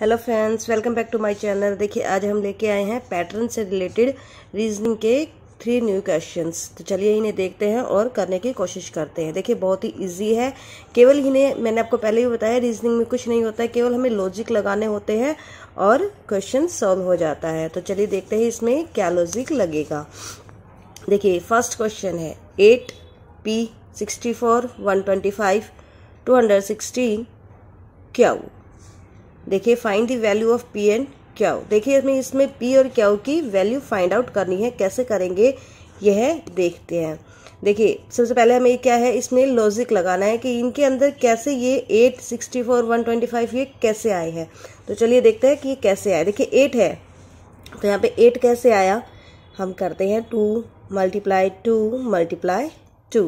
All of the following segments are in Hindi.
hello friends welcome back to my channel देखिए आज हम लेके आए हैं पैटर्न से रिलेटेड रीजनिंग के थ्री न्यू क्वेश्चंस तो चलिए इन्हें देखते हैं और करने की कोशिश करते हैं देखिए बहुत ही इजी है केवल इन्हें मैंने आपको पहले ही बताया रीजनिंग में कुछ नहीं होता है केवल हमें लॉजिक लगाने होते हैं और क्वेश्चन सॉल्व हो जाता है तो चलिए देखते हैं इसमें क्या लॉजिक लगेगा देखिए फर्स्ट क्वेश्चन है eight P sixty four one twenty five two hundred sixteen क्या देखिए find the value of P and Q देखिए हमें इसमें पी और क्यू की वैल्यू फाइंड आउट करनी है कैसे करेंगे यह देखते हैं देखिए सबसे पहले हमें क्या है इसमें लॉजिक लगाना है कि इनके अंदर कैसे ये eight sixty four one twenty five ये कैसे आए हैं तो चलिए देखते हैं कि ये कैसे आए देखिए एट है तो यहाँ पे एट कैसे आया हम करते हैं two multiply two multiply two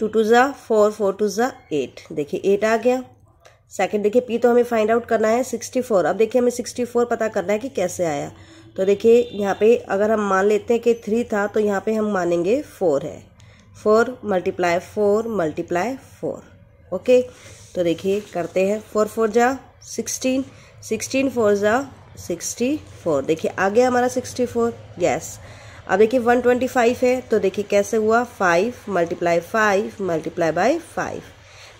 two two ज़ा फोर फोर टू ज़ा एट देखिए एट आ गया सेकंड देखिए पी तो हमें फाइंड आउट करना है सिक्सटी फोर अब देखिए हमें सिक्सटी फोर पता करना है कि कैसे आया तो देखिए यहाँ पे अगर हम मान लेते हैं कि थ्री था तो यहाँ पे हम मानेंगे फोर है four multiply four multiply four okay तो देखिए करते हैं फोर फोर जा सिक्सटीन सिक्सटीन फोर जा सिक्सटी फोर देखिए आ गया हमारा सिक्सटी फोर यस अब देखिए वन ट्वेंटी फाइव है तो देखिए कैसे हुआ five multiply five multiply by five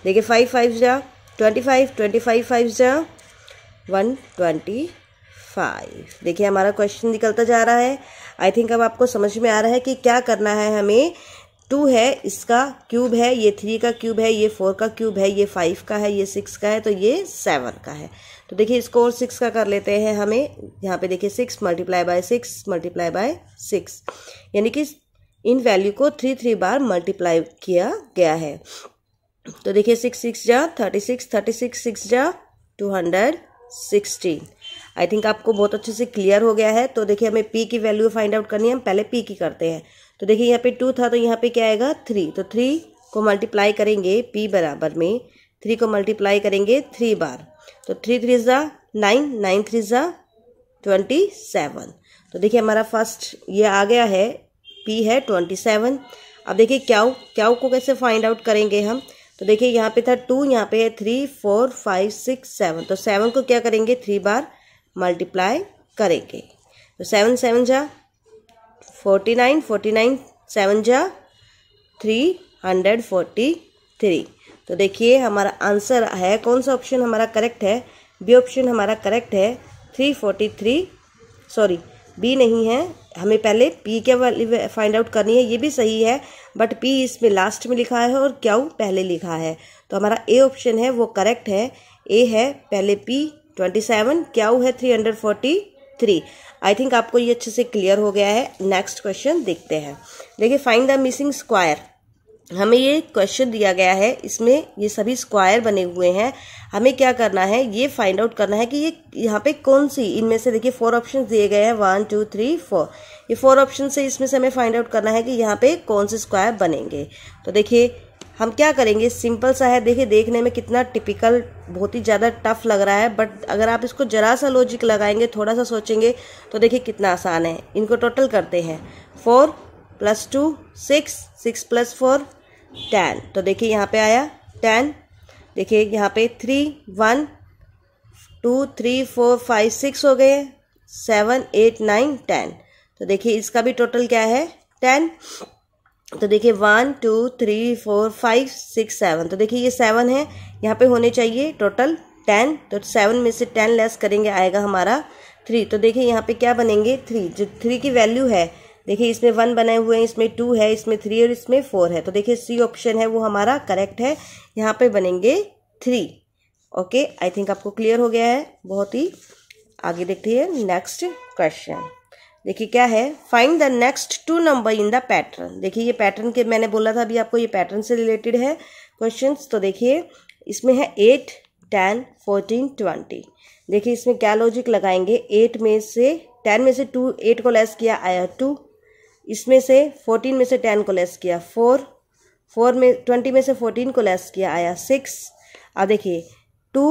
देखिए फाइव फाइव जा twenty five twenty five five one twenty five देखिए हमारा क्वेश्चन निकलता जा रहा है आई थिंक अब आपको समझ में आ रहा है कि क्या करना है हमें टू है इसका क्यूब है ये थ्री का क्यूब है ये फोर का क्यूब है ये फाइव का है ये सिक्स का है तो ये सेवन का है तो देखिए इसको और सिक्स का कर लेते हैं हमें यहाँ पे देखिए six multiply by six multiply by six यानी कि इन वैल्यू को थ्री थ्री बार मल्टीप्लाई किया गया है तो देखिए सिक्स सिक्स जा thirty six thirty six six जा two hundred sixteen I think आपको बहुत अच्छे से क्लियर हो गया है तो देखिए हमें पी की वैल्यू फाइंड आउट करनी है हम पहले पी की करते हैं तो देखिए यहाँ पे टू था तो यहाँ पे क्या आएगा थ्री तो थ्री को मल्टीप्लाई करेंगे पी बराबर में थ्री को मल्टीप्लाई करेंगे थ्री बार तो थ्री थ्री ज़ा नाइन नाइन थ्री ज़ा ट्वेंटी सेवन तो देखिए हमारा फर्स्ट ये आ गया है पी है ट्वेंटी सेवन अब देखिए क्या क्या को कैसे फाइंड आउट करेंगे हम तो देखिए यहाँ पे था टू यहाँ पे है three four five six seven तो सेवन को क्या करेंगे थ्री बार मल्टीप्लाई करेंगे तो सेवन सेवन जा forty nine forty nine seven जा थ्री हंड्रेड फोर्टी थ्री तो देखिए हमारा आंसर है कौन सा ऑप्शन हमारा करेक्ट है बी ऑप्शन हमारा करेक्ट है three forty three sorry B नहीं है हमें पहले पी क्या वाली फाइंड आउट करनी है ये भी सही है बट पी इसमें लास्ट में लिखा है और क्यू पहले लिखा है तो हमारा ए ऑप्शन है वो करेक्ट है ए है पहले पी ट्वेंटी सेवन क्यू है three hundred forty three I think आपको ये अच्छे से क्लियर हो गया है नेक्स्ट क्वेश्चन देखते हैं देखिए फाइंड द मिसिंग स्क्वायर हमें ये क्वेश्चन दिया गया है इसमें ये सभी स्क्वायर बने हुए हैं हमें क्या करना है ये फाइंड आउट करना है कि ये यहाँ पे कौन सी इनमें से देखिए फोर ऑप्शन दिए गए हैं वन टू थ्री फोर ये फोर ऑप्शन से इसमें से हमें फाइंड आउट करना है कि यहाँ पे कौन से स्क्वायर बनेंगे तो देखिए हम क्या करेंगे सिंपल सा है देखिए देखने में कितना टिपिकल बहुत ही ज़्यादा टफ लग रहा है बट अगर आप इसको ज़रा सा लॉजिक लगाएंगे थोड़ा सा सोचेंगे तो देखिए कितना आसान है इनको टोटल करते हैं four plus two six six plus four ten तो देखिए यहाँ पे आया टेन देखिए यहाँ पे three one two three four five six हो गए सेवन एट नाइन टेन तो देखिए इसका भी टोटल क्या है टेन तो देखिए one two three four five six seven तो देखिए ये सेवन है यहाँ पे होने चाहिए टोटल टेन तो सेवन में से टेन लेस करेंगे आएगा हमारा थ्री तो देखिए यहाँ पे क्या बनेंगे थ्री जो थ्री की वैल्यू है देखिए इसमें वन बनाए हुए हैं इसमें टू है इसमें थ्री और इसमें फोर है तो देखिए सी ऑप्शन है वो हमारा करेक्ट है यहाँ पे बनेंगे थ्री ओके आई थिंक आपको क्लियर हो गया है बहुत ही आगे देखते हैं नेक्स्ट क्वेश्चन देखिए क्या है find the next two number in the pattern देखिए ये पैटर्न के मैंने बोला था अभी आपको ये पैटर्न से रिलेटेड है क्वेश्चन तो देखिए इसमें है एट टेन फोर्टीन ट्वेंटी देखिए इसमें क्या लॉजिक लगाएंगे एट में से टेन में से टू एट को लेस किया आया टू इसमें से फोर्टीन में से टेन को लेस किया फोर फोर में ट्वेंटी में से फोर्टीन को लेस किया आया सिक्स अब देखिए टू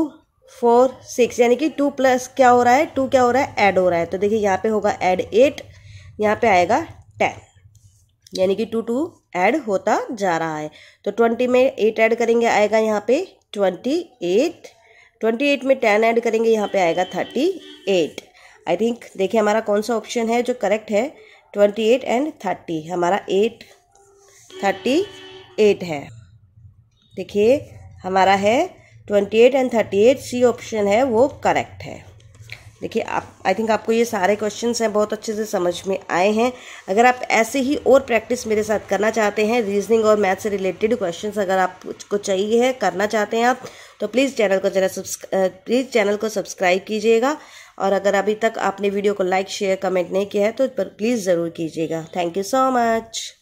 फोर सिक्स यानी कि टू प्लस क्या हो रहा है टू क्या हो रहा है ऐड हो रहा है तो देखिए यहाँ पे होगा ऐड एट यहाँ पे आएगा टेन यानी कि टू टू ऐड होता जा रहा है तो ट्वेंटी में एट ऐड करेंगे आएगा यहाँ पे ट्वेंटी एट ट्वेंटी एट में टेन ऐड करेंगे यहाँ पे आएगा थर्टी एट आई थिंक देखिए हमारा कौन सा ऑप्शन है जो करेक्ट है ट्वेंटी एट एंड थर्टी हमारा एट थर्टी एट है देखिए हमारा है twenty eight and thirty eight C option है वो करेक्ट है देखिए आप आई थिंक आपको ये सारे क्वेश्चंस हैं बहुत अच्छे से समझ में आए हैं अगर आप ऐसे ही और प्रैक्टिस मेरे साथ करना चाहते हैं रीजनिंग और मैथ से रिलेटेड क्वेश्चंस अगर आप कुछ को चाहिए है करना चाहते हैं आप तो प्लीज़ चैनल को ज़रा प्लीज़ चैनल को सब्सक्राइब कीजिएगा और अगर अभी तक आपने वीडियो को लाइक शेयर कमेंट नहीं किया है तो प्लीज़ ज़रूर कीजिएगा थैंक यू सो मच